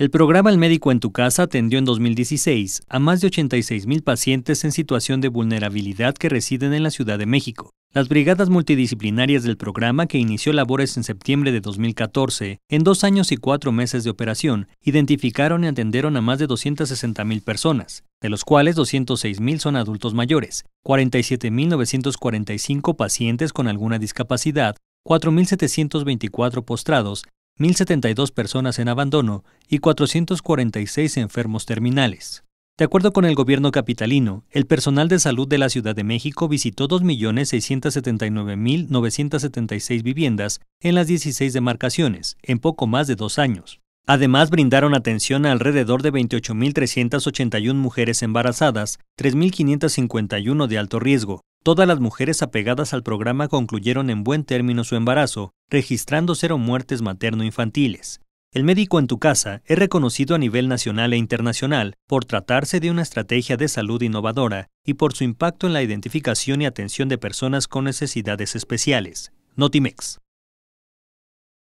El programa El Médico en tu Casa atendió en 2016 a más de 86,000 pacientes en situación de vulnerabilidad que residen en la Ciudad de México. Las brigadas multidisciplinarias del programa, que inició labores en septiembre de 2014, en dos años y cuatro meses de operación, identificaron y atendieron a más de 260.000 personas, de los cuales 206.000 son adultos mayores, 47.945 pacientes con alguna discapacidad, 4.724 postrados 1.072 personas en abandono y 446 enfermos terminales. De acuerdo con el gobierno capitalino, el personal de salud de la Ciudad de México visitó 2.679.976 viviendas en las 16 demarcaciones, en poco más de dos años. Además, brindaron atención a alrededor de 28.381 mujeres embarazadas, 3.551 de alto riesgo. Todas las mujeres apegadas al programa concluyeron en buen término su embarazo registrando cero muertes materno-infantiles. El médico en tu casa es reconocido a nivel nacional e internacional por tratarse de una estrategia de salud innovadora y por su impacto en la identificación y atención de personas con necesidades especiales. Notimex.